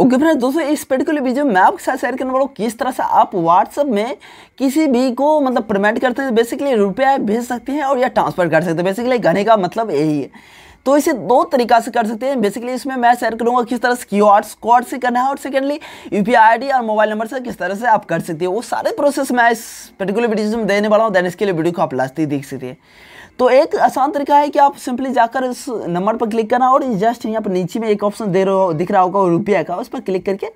okay friends दोस्तों इस particular video मैं आपके साथ शेयर करने वाला हूँ किस तरह से आप व्हाट्सअप में किसी भी को मतलब पेमेंट करते हैं बेसिकली रुपया भेज सकते हैं और या ट्रांसफर कर सकते हैं बेसिकली घने का मतलब यही है तो इसे दो तरीका से कर सकते हैं बेसिकली इसमें मैं शेयर करूँगा किस तरह से क्यू आर स्कॉड से करना है और सेकेंडली यू पी आई और मोबाइल नंबर से किस तरह से आप कर सकते हैं वो सारे प्रोसेस मैं इस पर्टिकुलर वीडियो में देने वाला हूँ देन इसके लिए वीडियो को आप लास्ट ही देख सकते हैं तो एक आसान तरीका है कि आप सिंपली जाकर इस नंबर पर क्लिक करना और जस्ट यहाँ पर नीचे में एक ऑप्शन दे रहा दिख रहा होगा रुपया का उस पर क्लिक करके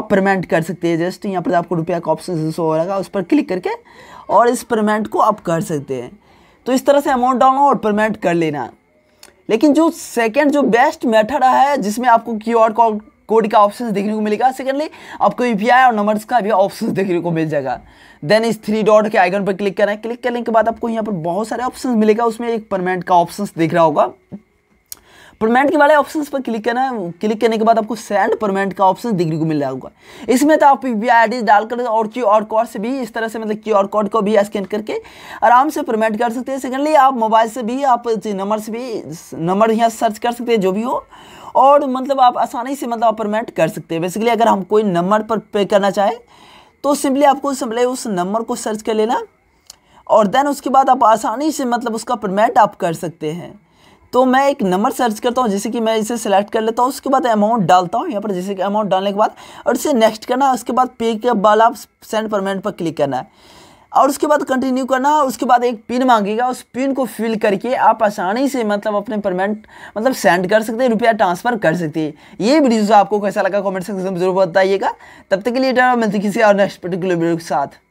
आप पेमेंट कर सकते हैं जस्ट यहाँ पर आपको रुपया का ऑप्शन शो हो रहा है उस पर क्लिक करके और इस पेमेंट को आप कर सकते हैं तो इस तरह से अमाउंट डाउनलोड और पेमेंट कर लेना लेकिन जो सेकेंड जो बेस्ट मेथड है जिसमें आपको क्यू आर कोड का ऑप्शन देखने को मिलेगा सेकेंडली आपको यू और नंबर्स का भी ऑप्शन देखने को मिल जाएगा देन इस थ्री डॉट के आइकन पर क्लिक करें क्लिक करने के बाद आपको यहाँ पर बहुत सारे ऑप्शन मिलेगा उसमें एक परमानेंट का ऑप्शन दिख रहा होगा परमेंट के वाले ऑप्शन पर क्लिक करना है क्लिक करने के बाद आपको सेंड परमेंट का ऑप्शन देखने को मिल जाएगा इसमें तो आप पी वी आई डालकर और क्यू आर कोड से भी इस तरह से मतलब क्यू आर कोड को भी स्कैन करके आराम से परमेंट कर सकते हैं सेकेंडली आप मोबाइल से भी आप नंबर से भी नंबर यहाँ सर्च कर सकते हैं जो भी हो और मतलब आप आसानी से मतलब परमानेंट परमेंट कर सकते हैं बेसिकली अगर हम कोई नंबर पर पे करना चाहें तो सिंपली आपको सिंपले उस नंबर को सर्च कर लेना और देन उसके बाद आप आसानी से मतलब उसका परमेंट आप कर सकते हैं तो मैं एक नंबर सर्च करता हूँ जैसे कि मैं इसे सेलेक्ट कर लेता हूँ उसके बाद अमाउंट डालता हूँ यहाँ पर जैसे कि अमाउंट डालने के बाद और इसे नेक्स्ट करना है उसके बाद पे के बाल आप सेंड परमेंट पर क्लिक करना है और उसके बाद कंटिन्यू करना है उसके बाद एक पिन मांगेगा उस पिन को फिल करके आप आसानी से मतलब अपने पेमेंट मतलब सेंड कर सकते हैं रुपया ट्रांसफ़र कर सकते हैं ये वीडियो आपको कैसा लगा कमेंट सेक्शन में जरूर बताइएगा तब तक के लिए मिलती किसी और नेक्स्ट पर्टिकुलर वीडियो के साथ